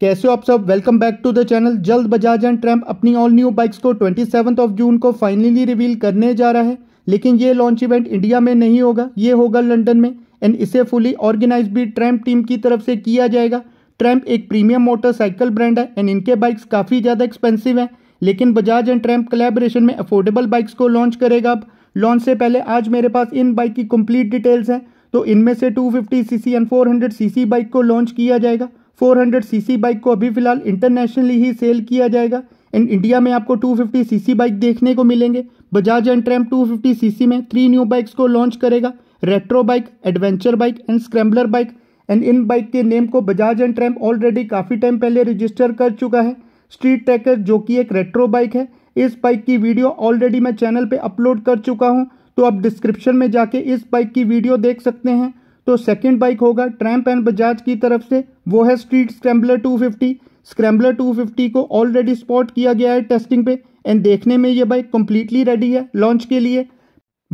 कैसे हो आप सब welcome back to the channel जल्द बजाज एंड ट्रैम्प अपनी ऑल न्यू बाइक्स को ट्वेंटी ऑफ जून को फाइनली रिवील करने जा रहा है लेकिन ये लॉन्च इवेंट इंडिया में नहीं होगा ये होगा लंदन में एंड इसे फुली ऑर्गेनाइज भी ट्रैम्प टीम की तरफ से किया जाएगा ट्रैम्प एक प्रीमियम मोटरसाइकिल ब्रांड है एंड इनके बाइक्स काफ़ी ज़्यादा एक्सपेंसिव हैं लेकिन बजाज एंड ट्रैम्प कलेबरेशन में अफोर्डेबल बाइक्स को लॉन्च करेगा अब लॉन्च से पहले आज मेरे पास इन बाइक की कंप्लीट डिटेल्स हैं तो इनमें से 250 सीसी एंड 400 सीसी बाइक को लॉन्च किया जाएगा 400 सीसी बाइक को अभी फिलहाल इंटरनेशनली ही सेल किया जाएगा एंड इंडिया में आपको 250 सीसी बाइक देखने को मिलेंगे बजाज एंड ट्रैम सी सीसी में थ्री न्यू बाइक्स को लॉन्च करेगा retro bike adventure bike and scrambler bike and इन बाइक के नेम को बजाज एंड ट्रैम ऑलरेडी काफ़ी टाइम पहले रजिस्टर कर चुका है स्ट्रीट ट्रैकर जो कि एक रेट्रो बाइक है इस बाइक की वीडियो ऑलरेडी मैं चैनल पर अपलोड कर चुका हूँ तो आप डिस्क्रिप्शन में जाके इस बाइक की वीडियो देख सकते हैं तो सेकेंड बाइक होगा ट्रैम्प एंड बजाज की तरफ से वो है स्ट्रीट स्क्रैम्बलर 250 स्क्रैम्बलर फिफ्टी को ऑलरेडी स्पॉट किया गया है टेस्टिंग पे एंड देखने में ये बाइक कम्प्लीटली रेडी है लॉन्च के लिए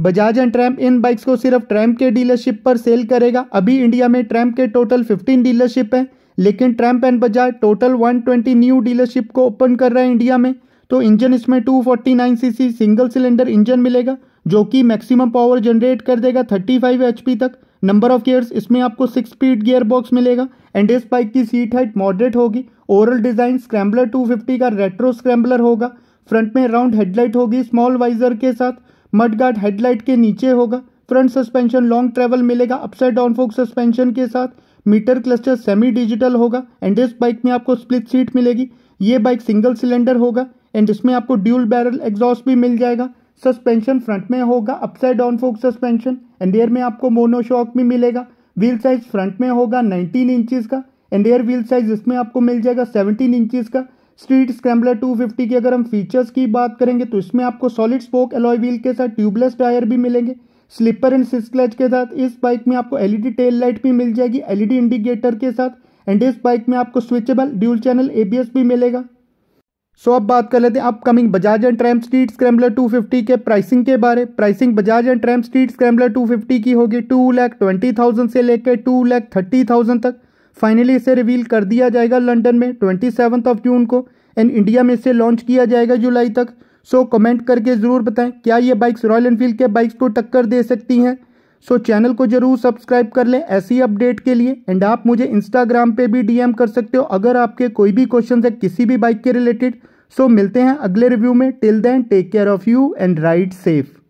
बजाज एंड ट्रैम्प इन बाइक्स को सिर्फ ट्रैम्प के डीलरशिप पर सेल करेगा अभी इंडिया में ट्रैम्प के टोटल 15 डीलरशिप हैं लेकिन Triumph and Bajaj total 120 new dealership को ओपन कर रहा है इंडिया में तो इंजन इसमें 249 सीसी सिंगल सिलेंडर इंजन मिलेगा जो कि मैक्सिमम पावर जनरेट कर देगा 35 एचपी तक नंबर ऑफ गियर्स इसमें आपको सिक्स स्पीड गियर बॉक्स मिलेगा एंड इस बाइक की सीट हाइट मॉडरेट होगी ओवरऑल डिजाइन स्क्रैम्बलर 250 का रेट्रो स्क्रैम्बलर होगा फ्रंट में राउंड हेडलाइट होगी स्मॉल वाइजर के साथ मड गार्ड हेडलाइट के नीचे होगा फ्रंट सस्पेंशन लॉन्ग ट्रेवल मिलेगा अपसाइड डाउन फोक सस्पेंशन के साथ मीटर क्लस्टर सेमी डिजिटल होगा एंड इस बाइक में आपको स्प्लिट सीट मिलेगी ये बाइक सिंगल सिलेंडर होगा एंड इसमें आपको ड्यूल बैरल एग्जॉस्ट भी मिल जाएगा सस्पेंशन फ्रंट में होगा upside down fork suspension and rear में आपको मोनोशॉक भी मिलेगा व्हील साइज फ्रंट में होगा 19 इंचज का एंड एयर व्हील साइज इसमें आपको मिल जाएगा 17 इंचज का स्ट्रीट स्क्रैम्बलर 250 की अगर हम फीचर्स की बात करेंगे तो इसमें आपको सॉलिड स्पोक एलॉय व्हील के साथ ट्यूबलेस टायर भी मिलेंगे स्लीपर एंड सिक्स क्लच के साथ इस बाइक में आपको एलईडी टेल लाइट भी मिल जाएगी एलईडी इंडिकेटर के साथ एंड इस बाइक में आपको स्विचेबल ड्यूल चैनल एबीएस भी मिलेगा सो अब बात कर लेते हैं upcoming Bajaj and Triumph street scrambler fifty के प्राइसिंग के बारे pricing Bajaj and Triumph street scrambler fifty की होगी टू लैख ट्वेंटी थाउजेंड से लेकर टू लैख थर्टी थाउजेंड तक फाइनली इसे रिवील कर दिया जाएगा लंदन में ट्वेंटी सेवन्थ ऑफ जून को एंड इंडिया में इसे लॉन्च किया जाएगा जुलाई तक सो so, कमेंट करके ज़रूर बताएं क्या ये बाइक्स रॉयल एनफील्ड के बाइक्स को टक्कर दे सकती हैं सो चैनल को जरूर सब्सक्राइब कर लें ऐसी अपडेट के लिए एंड आप मुझे इंस्टाग्राम पे भी डीएम कर सकते हो अगर आपके कोई भी क्वेश्चन है किसी भी बाइक के रिलेटेड सो मिलते हैं अगले रिव्यू में till then take care of you and ride safe